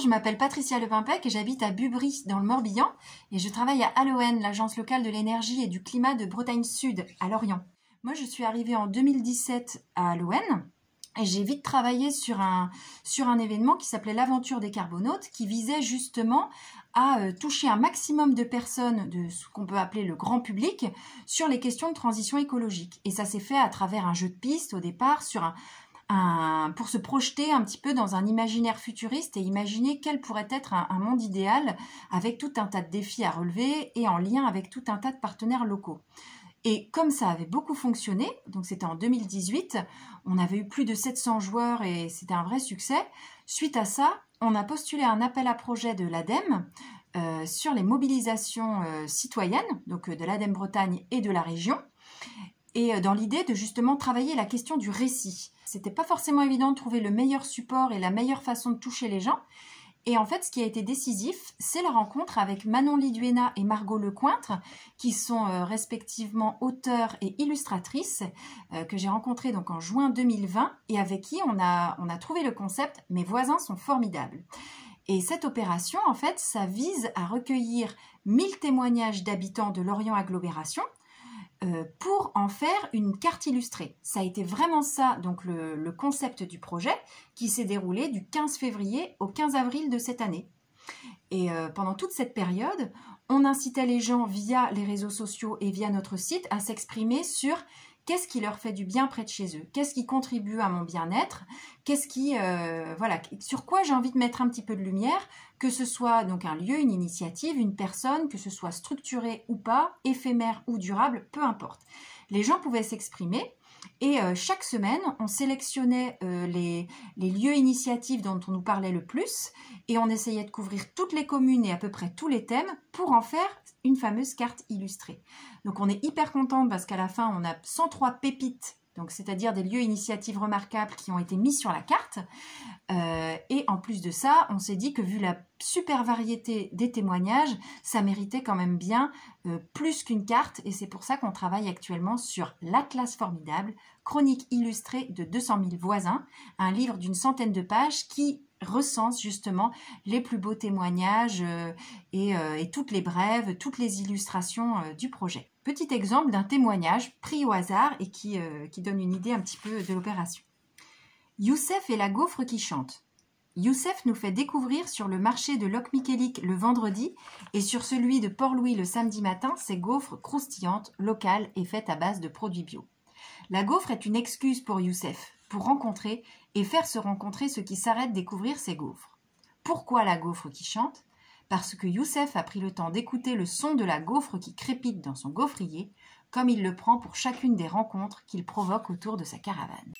je m'appelle Patricia Levinpec et j'habite à Bubry, dans le Morbihan, et je travaille à Haloen, l'agence locale de l'énergie et du climat de Bretagne Sud, à Lorient. Moi, je suis arrivée en 2017 à Haloen, et j'ai vite travaillé sur un, sur un événement qui s'appelait l'aventure des carbonautes, qui visait justement à euh, toucher un maximum de personnes de ce qu'on peut appeler le grand public sur les questions de transition écologique. Et ça s'est fait à travers un jeu de pistes, au départ sur un, pour se projeter un petit peu dans un imaginaire futuriste et imaginer quel pourrait être un, monde idéal avec tout un tas de défis à relever et en lien avec tout un tas de partenaires locaux. Et comme ça avait beaucoup fonctionné, donc c'était en 2018, on avait eu plus de 700 joueurs et c'était un vrai succès. Suite à ça, on a postulé un appel à projet de l'ADEME euh, sur les mobilisations euh, citoyennes, donc euh, de l'ADEME Bretagne et de la région et euh, dans l'idée de justement travailler la question du récit. C'était pas forcément évident de trouver le meilleur support et la meilleure façon de toucher les gens. Et en fait, ce qui a été décisif, c'est la rencontre avec Manon Liduena et Margot Lecointre, qui sont euh, respectivement auteurs et illustratrices, euh, que j'ai rencontrées donc en juin 2020 et avec qui on a, on a trouvé le concept Mes voisins sont formidables. Et cette opération, en fait, ça vise à recueillir 1000 témoignages d'habitants de l'Orient Agglomération euh, pour en faire une carte illustrée. Ça a été vraiment ça, donc le, concept du projet, qui s'est déroulé du 15 février au 15 avril de cette année. Et euh, pendant toute cette période, on incitait les gens via les réseaux sociaux et via notre site à s'exprimer sur qu'est-ce qui leur fait du bien près de chez eux, qu'est-ce qui contribue à mon bien-être, qu'est-ce qui, euh, voilà, sur quoi j'ai envie de mettre un petit peu de lumière que ce soit donc un lieu, une initiative, une personne, que ce soit structuré ou pas, éphémère ou durable, peu importe. Les gens pouvaient s'exprimer et euh, chaque semaine, on sélectionnait euh, les, lieux initiatives dont on nous parlait le plus et on essayait de couvrir toutes les communes et à peu près tous les thèmes pour en faire une fameuse carte illustrée. Donc on est hyper content parce qu'à la fin, on a 103 pépites donc c'est-à-dire des lieux initiatives remarquables qui ont été mis sur la carte. Euh, et en plus de ça, on s'est dit que vu la super variété des témoignages, ça méritait quand même bien euh, plus qu'une carte. Et c'est pour ça qu'on travaille actuellement sur l'Atlas formidable, chronique illustrée de 200 000 voisins, un livre d'une centaine de pages qui recense justement les plus beaux témoignages euh, euh, et, toutes les brèves, toutes les illustrations euh, du projet. Petit exemple d'un témoignage pris au hasard et qui, donne une idée un petit peu de l'opération. Youssef et la gaufre qui chante. Youssef nous fait découvrir sur le marché de Michelic le vendredi et sur celui de Port-Louis le samedi matin ses gaufres croustillantes, locales et faites à base de produits bio. La gaufre est une excuse pour Youssef pour rencontrer et faire se rencontrer ceux qui s'arrêtent découvrir ces gaufres. Pourquoi la gaufre qui chante Parce que Youssef a pris le temps d'écouter le son de la gaufre qui crépite dans son gaufrier, comme il le prend pour chacune des rencontres qu'il provoque autour de sa caravane.